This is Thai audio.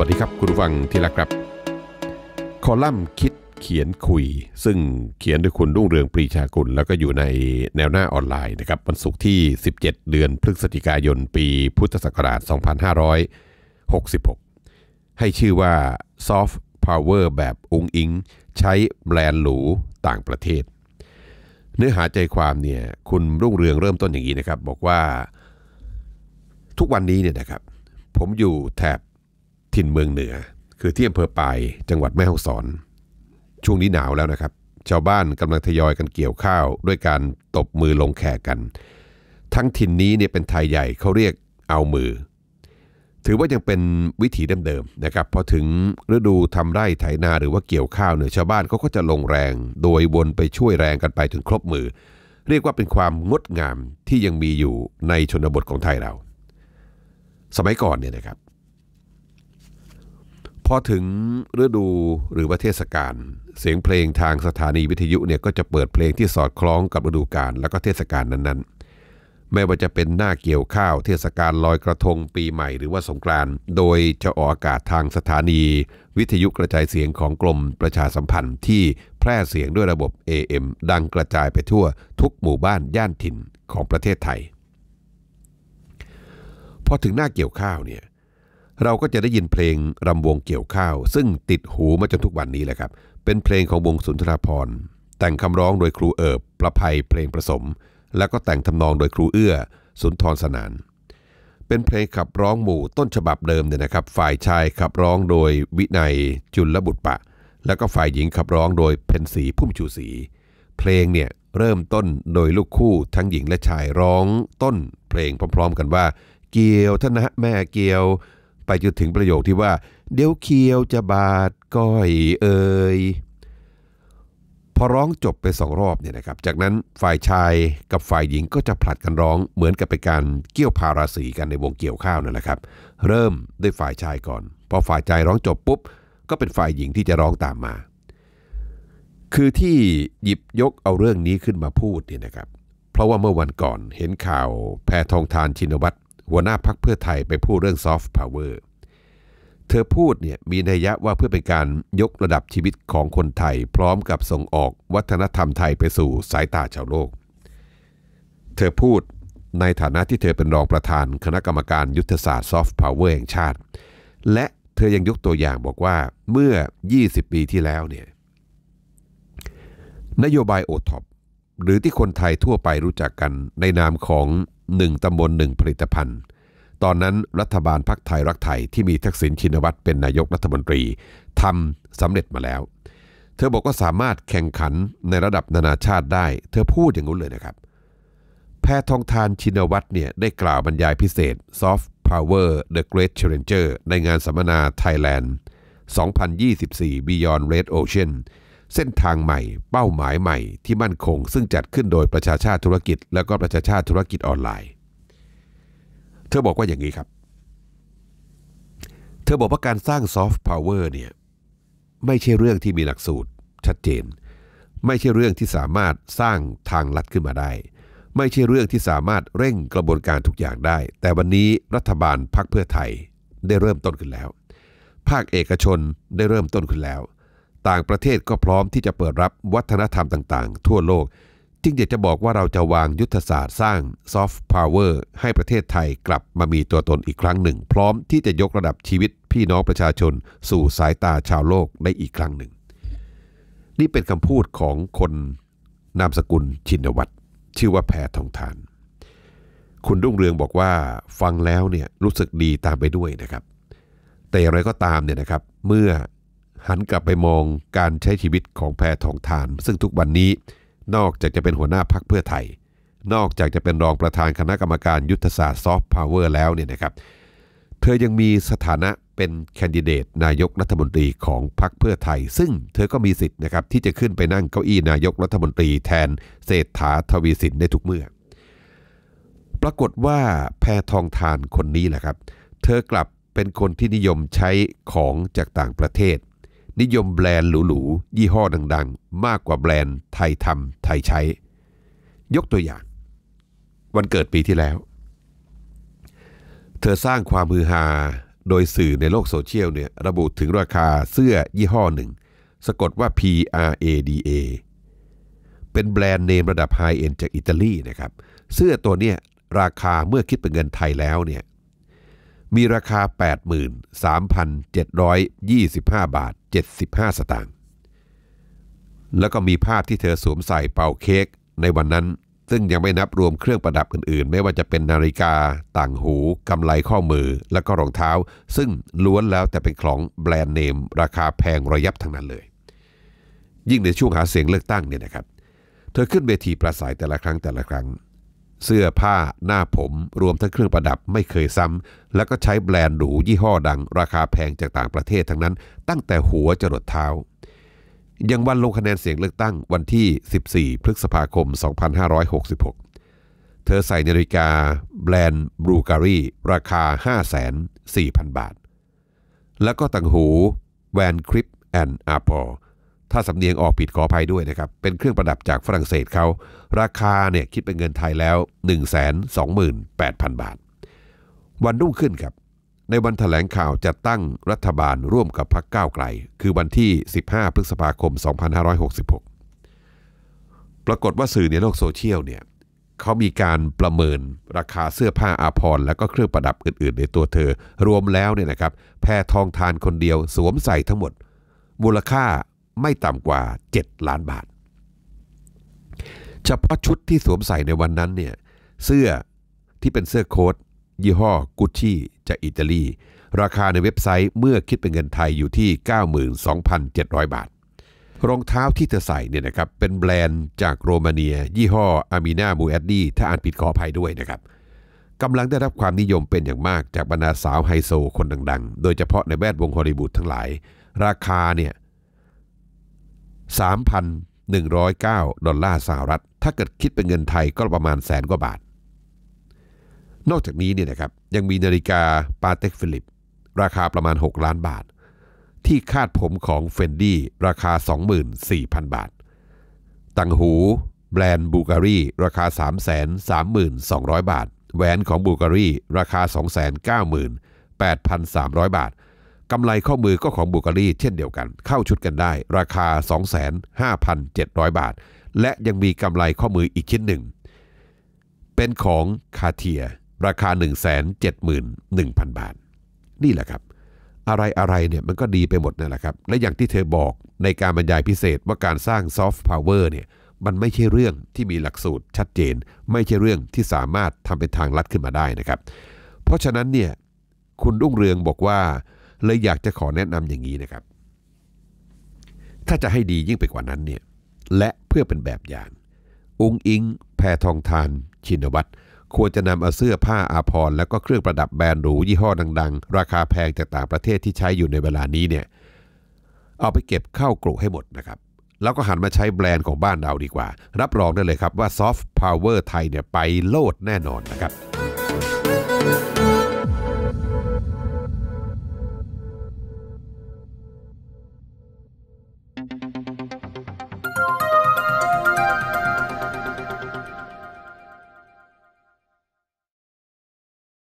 วัสดีครับ คุณผู้ฟังที่รักครับ คอลัมน์คิดเขียนคุย ซึ่งเขียนโดยคุณรุ่งเรืองปรีชากุลแล้วก็อยู่ในแนวหน้าออนไลน์นะครับวันศุกร์ที่ 17 เดือนพฤศจิกายน ปีพุทธศักราช2566 ให้ชื่อว่าซอฟต์พาวเวอร์แบบองอิง ใช้แบรนด์หรูต่างประเทศ เนื้อหาใจความเนี่ยคุณรุ่งเรืองเริ่มต้นอย่างนี้นะครับบอกว่า ทุกวันนี้เนี่ยนะครับผมอยู่แถบถิ่นเมืองเหนือ คือที่อำเภอปายจังหวัดแม่ฮ่องสอนช่วงนี้หนาวแล้วนะครับชาวบ้านกำลังทยอยกันเกี่ยวข้าว ด้วยการตบมือลงแขกกัน ทั้งถิ่นนี้เนี่ยเป็นไทยใหญ่เขาเรียกเอามือ ถือว่ายังเป็นวิถีเดิมๆนะครับพอถึงฤดูทำไร่ไถนาหรือว่าเกี่ยวข้าวเนี่ยชาวบ้านเขาก็จะลงแรง โดยวนไปช่วยแรงกันไปจนครบมือ เรียกว่าเป็นความงดงามที่ยังมีอยู่ในชนบทของไทยเรา สมัยก่อนเนี่ยนะครับพอถึงฤดูหรือว่าเทศกาลเสียงเพลงทางสถานีวิทยุเนี่ยก็จะเปิดเพลงที่สอดคล้องกับฤดูกาลและก็เทศกาลนั้นๆ ไม่ว่าจะเป็นหน้าเกี่ยวข้าว เทศกาลลอยกระทงปีใหม่หรือว่าสงกรานต์โดยจะออกอากาศทางสถานีวิทยุกระจายเสียงของกรมประชาสัมพันธ์ที่แพร่เสียงด้วยระบบ AM ดังกระจายไปทั่วทุกหมู่บ้านย่านถิ่นของประเทศไทย พอถึงหน้าเกี่ยวข้าวเนี่ยเราก็จะได้ยินเพลงรำวงเกี่ยวข้าว ซึ่งติดหูมาจนทุกวันนี้แหละครับ เป็นเพลงของวงสุนทรภรแต่งคำร้องโดยครูเอิบ ประภัยเพลงผสม แล้วก็แต่งทำนองโดยครูเอื้อ สุนทรสนาน เป็นเพลงขับร้องหมู่ต้นฉบับเดิมเนี่ยนะครับ ฝ่ายชายขับร้องโดยวินัยจุลบุตรปะ แล้วก็ฝ่ายหญิงขับร้องโดยเพนสีพุ่มชูสี เพลงเนี่ยเริ่มต้นโดยลูกคู่ ทั้งหญิงและชายร้องต้น เพลงพร้อมๆกันว่า เกี่ยวทนะแม่เกี่ยวไปจนถึงประโยคที่ว่า เดี๋ยวเคียวจะบาดก้อย เอ่ยพอร้องจบไปสองรอบเนี่ยนะครับจากนั้นฝ่ายชายกับฝ่ายหญิงก็จะผลัดกันร้องเหมือนกับเป็นการเกี่ยวพาราสีกันในวงเกี่ยวข้าวนั่นแหละครับ เริ่มด้วยฝ่ายชายก่อน พอฝ่ายชายร้องจบปุ๊บ ก็เป็นฝ่ายหญิงที่จะร้องตามมา คือที่หยิบยกเอาเรื่องนี้ขึ้นมาพูดเนี่ยนะครับเพราะว่าเมื่อวันก่อนเห็นข่าวแพทองทานชินวัตรหัวหน้าพักเพื่อไทยไปพูดเรื่องซอฟต์พาวเวอร์ เธอพูดเนี่ยมีนัยยะว่าเพื่อเป็นการยกระดับชีวิตของคนไทยพร้อมกับส่งออกวัฒนธรรมไทยไปสู่สายตาชาวโลก เธอพูดในฐานะที่เธอเป็นรองประธานคณะกรรมการยุทธศาสตร์ซอฟต์พาวเวอร์แห่งชาติ และเธอยังยกตัวอย่างบอกว่าเมื่อ 20 ปีที่แล้วเนี่ยนโยบายโอท็อปหรือที่คนไทยทั่วไปรู้จักกันในนามของหนึ่งตำบลหนึ่งผลิตภัณฑ์ ตอนนั้นรัฐบาลพักไทยรักไทยที่มีทักษิณชินวัตรเป็นนายกรัฐมนตรีทำสำเร็จมาแล้ว เธอบอกว่าสามารถแข่งขันในระดับนานาชาติได้ เธอพูดอย่างนู้นเลยนะครับ แพททองทานชินวัตรเนี่ย ได้กล่าวบรรยายพิเศษ Soft Power The Great Challenger ในงานสัมมนา Thailand 2024 Beyond Red Ocean เส้นทางใหม่ เป้าหมายใหม่ที่มั่นคง ซึ่งจัดขึ้นโดยประชาชาติธุรกิจ แล้วก็ประชาชาติธุรกิจออนไลน์ เธอบอกว่าอย่างนี้ครับ เธอบอกว่าการสร้างซอฟต์พาวเวอร์เนี่ย ไม่ใช่เรื่องที่มีหลักสูตรชัดเจน ไม่ใช่เรื่องที่สามารถสร้างทางลัดขึ้นมาได้ ไม่ใช่เรื่องที่สามารถเร่งกระบวนการทุกอย่างได้ แต่วันนี้รัฐบาลพักเพื่อไทยได้เริ่มต้นขึ้นแล้ว ภาคเอกชนได้เริ่มต้นขึ้นแล้วต่างประเทศก็พร้อมที่จะเปิดรับวัฒนธรรมต่างๆ ทั่วโลก จึงอยากจะบอกว่าเราจะวางยุทธศาสตร์สร้างซอฟต์พาวเวอร์ให้ประเทศไทยกลับมามีตัวตนอีกครั้งหนึ่ง พร้อมที่จะยกระดับชีวิตพี่น้องประชาชนสู่สายตาชาวโลกได้อีกครั้งหนึ่ง นี่เป็นคำพูดของคนนามสกุลชินวัตรชื่อว่าแพรทองทาน คุณรุ่งเรืองบอกว่าฟังแล้วเนี่ยรู้สึกดีตามไปด้วยนะครับ แต่อย่างไรก็ตามเนี่ยนะครับเมื่อหันกลับไปมองการใช้ชีวิตของแพทองทาน ซึ่งทุกวันนี้นอกจากจะเป็นหัวหน้าพักเพื่อไทย นอกจากจะเป็นรองประธานคณะกรรมการยุทธศาสตร์ซอฟต์พาวเวอร์แล้วเนี่ยนะครับเธอยังมีสถานะเป็นแคนดิเดต นายกรัฐมนตรีของพรรคเพื่อไทย ซึ่งเธอก็มีสิทธิ์นะครับที่จะขึ้นไปนั่งเก้าอี้นายกรัฐมนตรีแทน เศรษฐาทวีสินได้ทุกเมื่อ ปรากฏว่าแพทองทานคนนี้แหละครับ เธอกลับเป็นคนที่นิยมใช้ของจากต่างประเทศนิยมแบรนด์หรูๆยี่ห้อดังๆ มากกว่าแบรนด์ไทยทำไทยใช้ ยกตัวอย่าง วันเกิดปีที่แล้ว เธอสร้างความฮือฮาโดยสื่อในโลกโซเชียลเนี่ยระบุถึงราคาเสื้อยี่ห้อหนึ่งสะกดว่า P R A D A เป็นแบรนด์เนมระดับไฮเอ็นจากอิตาลีนะครับเสื้อตัวเนี้ยราคาเมื่อคิดเป็นเงินไทยแล้วเนี่ยมีราคา 83,725 บาท 75 สตางค์ แล้วก็มีภาพที่เธอสวมใส่เป่าเค้กในวันนั้น ซึ่งยังไม่นับรวมเครื่องประดับอื่นๆ ไม่ว่าจะเป็นนาฬิกาต่างหู กำไลข้อมือและก็รองเท้า ซึ่งล้วนแล้วแต่เป็นของแบรนด์เนม ราคาแพงระยับทั้งนั้นเลย ยิ่งในช่วงหาเสียงเลือกตั้งเนี่ยนะครับ เธอขึ้นเวทีประสัยแต่ละครั้งแต่ละครั้งเสื้อผ้าหน้าผมรวมทั้งเครื่องประดับไม่เคยซ้ำ แล้วก็ใช้แบรนด์หรู ยี่ห้อดังราคาแพงจากต่างประเทศทั้งนั้น ตั้งแต่หัวจรดเท้า ยังวันลงคะแนนเสียงเลือกตั้งวันที่ 14 พฤษภาคม 2566 เธอใส่นาฬิกา แบรนด์บรูการีราคา5 4 0 0 0 บาท แล้วก็ต่างหูแวนคริปแอนด์อาพอร์ถ้าสำเนียงออกผิดขออภัยด้วยนะครับ เป็นเครื่องประดับจากฝรั่งเศสเขา ราคาเนี่ยคิดเป็นเงินไทยแล้ว 1 2 8 0 0 0 บาท วันรุ่งขึ้นครับ ในวันถแถลงข่าวจะตั้งรัฐบาลร่วมกับพรรคก้าวไกล คือวันที่ 15 พฤษภาคม 2566 ปรากฏว่าสื่อในโลกโซเชียลเนี่ย เขามีการประเมินราคาเสื้อผ้าอาภรณ์และก็เครื่องประดับอื่น ๆในตัวเธอ รวมแล้วเนี่ยนะครับ แพรทองทานคนเดียวสวมใส่ทั้งหมด มูลค่าไม่ต่ำกว่า 7 ล้านบาท เฉพาะชุดที่สวมใส่ในวันนั้นเนี่ย เสื้อที่เป็นเสื้อโค้ทยี่ห้อกุชชี่จากอิตาลี ราคาในเว็บไซต์เมื่อคิดเป็นเงินไทยอยู่ที่ 92,700 บาท รองเท้าที่เธอใส่เนี่ยนะครับเป็นแบรนด์จากโรมาเนียยี่ห้ออามีนาบูแอดดีถ้าอ่านผิดขออภัยด้วยนะครับกำลังได้รับความนิยมเป็นอย่างมากจากบรรดาสาวไฮโซ คนดังๆ โดยเฉพาะในแวดวงฮอลลีวูดทั้งหลาย ราคาเนี่ย3,109 ดอลลาร์สหรัฐ ถ้าเกิดคิดเป็นเงินไทยก็ประมาณแสนกว่าบาท นอกจากนี้เนี่ยนะครับยังมีนาฬิกาปาเต็กฟิลิปราคาประมาณ 6 ล้านบาท ที่คาดผมของเฟนดี้ราคา 24,000 บาท ตังหูแบรนด์บูการีราคา 332,000 บาทแหวนของบูการีราคา2 9 8 3 0 0 บาทกำไรข้อมือก็ของบูการีเช่นเดียวกัน เข้าชุดกันได้ ราคา 25,700 บาท และยังมีกำไรข้อมืออีกชิ้นหนึ่ง เป็นของคาเทียราคา 171,000 บาท นี่แหละครับ อะไรอะไรเนี่ยมันก็ดีไปหมดนั่นแหละครับ และอย่างที่เธอบอกในการบรรยายพิเศษว่าการสร้างซอฟต์พาวเวอร์เนี่ยมันไม่ใช่เรื่องที่มีหลักสูตรชัดเจน ไม่ใช่เรื่องที่สามารถทำเป็นทางลัดขึ้นมาได้นะครับ เพราะฉะนั้นเนี่ยคุณรุ่งเรืองบอกว่าเลยอยากจะขอแนะนำอย่างนี้นะครับ ถ้าจะให้ดียิ่งไปกว่านั้นเนี่ย และเพื่อเป็นแบบอย่าง องค์อิง แพทองทาน ชินวัตรควรจะนำเอาเสื้อผ้าอาภรณ์แล้วก็เครื่องประดับแบรนด์หรูยี่ห้อดัง ๆ ราคาแพงจากต่างประเทศที่ใช้อยู่ในเวลานี้เนี่ย เอาไปเก็บเข้ากรุให้หมดนะครับ แล้วก็หันมาใช้แบรนด์ของบ้านเราดีกว่า รับรองได้เลยครับว่าซอฟต์พาวเวอร์ไทยเนี่ยไปโลดแน่นอนนะครับ